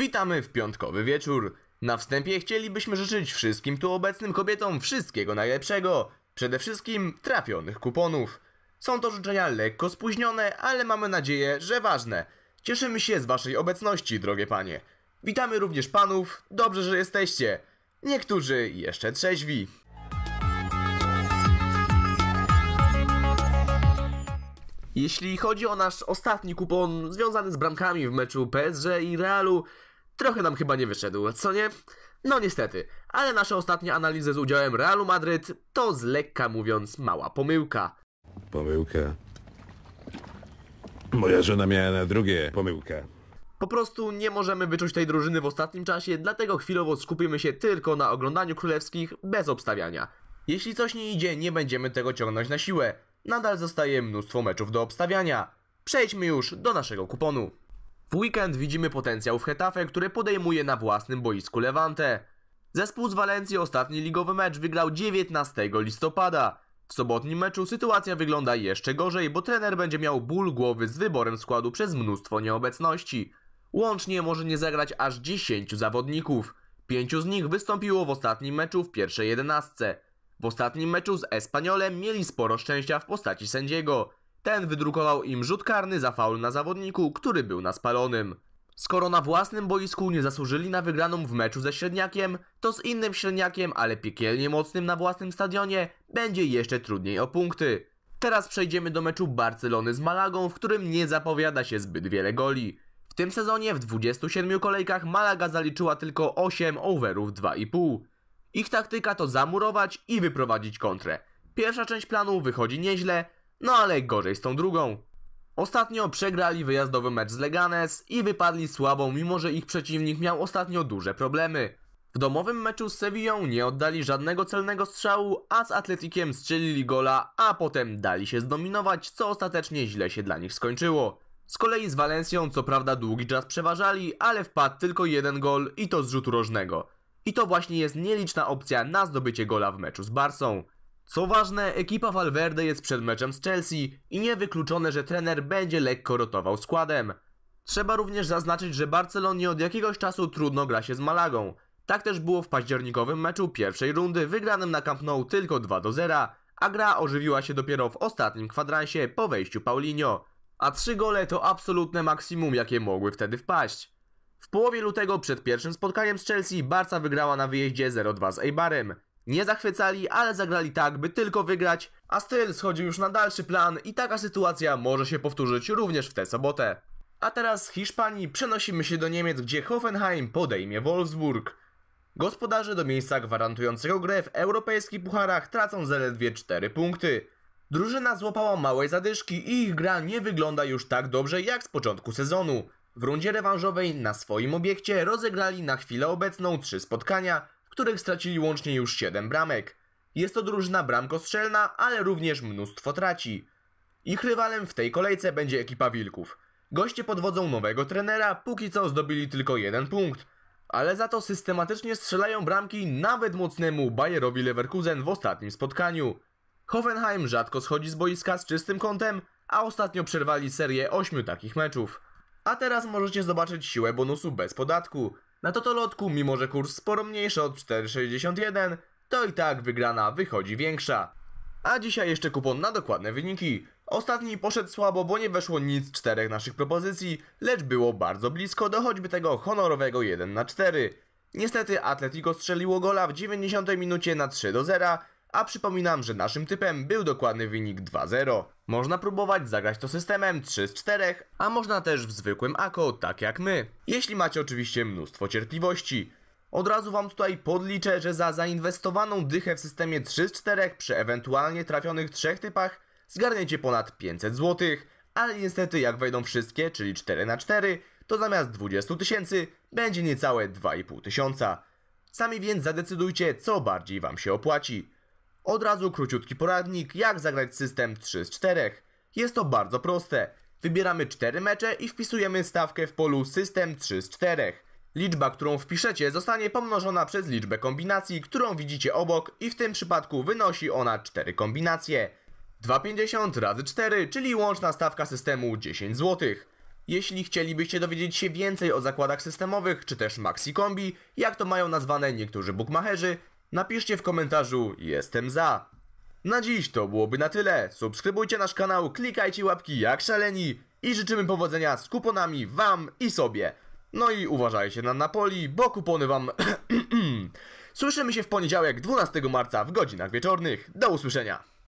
Witamy w piątkowy wieczór. Na wstępie chcielibyśmy życzyć wszystkim tu obecnym kobietom wszystkiego najlepszego. Przede wszystkim trafionych kuponów. Są to życzenia lekko spóźnione, ale mamy nadzieję, że ważne. Cieszymy się z waszej obecności, drogie panie. Witamy również panów, dobrze, że jesteście. Niektórzy jeszcze trzeźwi. Jeśli chodzi o nasz ostatni kupon związany z bramkami w meczu PSG i Realu, trochę nam chyba nie wyszedł, co nie? No niestety, ale nasze ostatnie analizy z udziałem Realu Madryt to z lekka mówiąc mała pomyłka. Pomyłka. Moja żona miała na drugie pomyłkę. Po prostu nie możemy wyczuć tej drużyny w ostatnim czasie, dlatego chwilowo skupimy się tylko na oglądaniu królewskich bez obstawiania. Jeśli coś nie idzie, nie będziemy tego ciągnąć na siłę. Nadal zostaje mnóstwo meczów do obstawiania. Przejdźmy już do naszego kuponu. W weekend widzimy potencjał w Hetafe, który podejmuje na własnym boisku Levante. Zespół z Walencji ostatni ligowy mecz wygrał 19 listopada. W sobotnim meczu sytuacja wygląda jeszcze gorzej, bo trener będzie miał ból głowy z wyborem składu przez mnóstwo nieobecności. Łącznie może nie zagrać aż 10 zawodników. Pięciu z nich wystąpiło w ostatnim meczu w pierwszej jedenastce. W ostatnim meczu z Espaniolem mieli sporo szczęścia w postaci sędziego. Ten wydrukował im rzut karny za faul na zawodniku, który był na spalonym. Skoro na własnym boisku nie zasłużyli na wygraną w meczu ze średniakiem, to z innym średniakiem, ale piekielnie mocnym na własnym stadionie, będzie jeszcze trudniej o punkty. Teraz przejdziemy do meczu Barcelony z Malagą, w którym nie zapowiada się zbyt wiele goli. W tym sezonie w 27 kolejkach Malaga zaliczyła tylko 8 overów 2,5. Ich taktyka to zamurować i wyprowadzić kontrę. Pierwsza część planu wychodzi nieźle, no ale gorzej z tą drugą. Ostatnio przegrali wyjazdowy mecz z Leganes i wypadli słabo, mimo że ich przeciwnik miał ostatnio duże problemy. W domowym meczu z Sevillą nie oddali żadnego celnego strzału, a z Atletikiem strzelili gola, a potem dali się zdominować, co ostatecznie źle się dla nich skończyło. Z kolei z Walencją co prawda długi czas przeważali, ale wpadł tylko jeden gol i to z rzutu rożnego. I to właśnie jest nieliczna opcja na zdobycie gola w meczu z Barsą. Co ważne, ekipa Valverde jest przed meczem z Chelsea i niewykluczone, że trener będzie lekko rotował składem. Trzeba również zaznaczyć, że Barcelonie od jakiegoś czasu trudno gra się z Malagą. Tak też było w październikowym meczu pierwszej rundy, wygranym na Camp Nou tylko 2 do 0, a gra ożywiła się dopiero w ostatnim kwadransie po wejściu Paulinho. A trzy gole to absolutne maksimum, jakie mogły wtedy wpaść. W połowie lutego przed pierwszym spotkaniem z Chelsea Barca wygrała na wyjeździe 0-2 z Eibarem nie zachwycali, ale zagrali tak, by tylko wygrać, a styl schodził już na dalszy plan i taka sytuacja może się powtórzyć również w tę sobotę. A teraz z Hiszpanii przenosimy się do Niemiec, gdzie Hoffenheim podejmie Wolfsburg. Gospodarze do miejsca gwarantującego grę w europejskich pucharach tracą zaledwie 4 punkty. Drużyna złapała małej zadyszki i ich gra nie wygląda już tak dobrze jak z początku sezonu. W rundzie rewanżowej na swoim obiekcie rozegrali na chwilę obecną 3 spotkania, których stracili łącznie już 7 bramek. Jest to drużyna bramkostrzelna, ale również mnóstwo traci. Ich rywalem w tej kolejce będzie ekipa Wilków. Goście pod wodzą nowego trenera póki co zdobili tylko jeden punkt, ale za to systematycznie strzelają bramki nawet mocnemu Bayerowi Leverkusen w ostatnim spotkaniu. Hoffenheim rzadko schodzi z boiska z czystym kątem, a ostatnio przerwali serię 8 takich meczów. A teraz możecie zobaczyć siłę bonusu bez podatku. Na totolotku, mimo że kurs sporo mniejszy od 4,61, to i tak wygrana wychodzi większa. A dzisiaj jeszcze kupon na dokładne wyniki. Ostatni poszedł słabo, bo nie weszło nic z czterech naszych propozycji, lecz było bardzo blisko do choćby tego honorowego 1 na 4. Niestety Atletico strzeliło gola w 90 minucie na 3 do 0, a przypominam, że naszym typem był dokładny wynik 2-0. Można próbować zagrać to systemem 3 z 4, a można też w zwykłym ako, tak jak my. Jeśli macie oczywiście mnóstwo cierpliwości. Od razu wam tutaj podliczę, że za zainwestowaną dychę w systemie 3 z 4 przy ewentualnie trafionych trzech typach zgarniecie ponad 500 zł, ale niestety jak wejdą wszystkie, czyli 4 na 4 to zamiast 20 tysięcy będzie niecałe 2,5 tysiąca. Sami więc zadecydujcie, co bardziej wam się opłaci. Od razu króciutki poradnik, jak zagrać system 3 z 4. Jest to bardzo proste. Wybieramy 4 mecze i wpisujemy stawkę w polu system 3 z 4. Liczba, którą wpiszecie zostanie pomnożona przez liczbę kombinacji, którą widzicie obok i w tym przypadku wynosi ona 4 kombinacje. 2,50 razy 4, czyli łączna stawka systemu 10 zł. Jeśli chcielibyście dowiedzieć się więcej o zakładach systemowych, czy też maxi kombi, jak to mają nazwane niektórzy bukmacherzy, Napiszcie w komentarzu jestem za. Na dziś to byłoby na tyle. Subskrybujcie nasz kanał, klikajcie łapki jak szaleni i życzymy powodzenia z kuponami wam i sobie. No i uważajcie na Napoli, bo kupony wam... Słyszymy się w poniedziałek 12 marca w godzinach wieczornych. Do usłyszenia!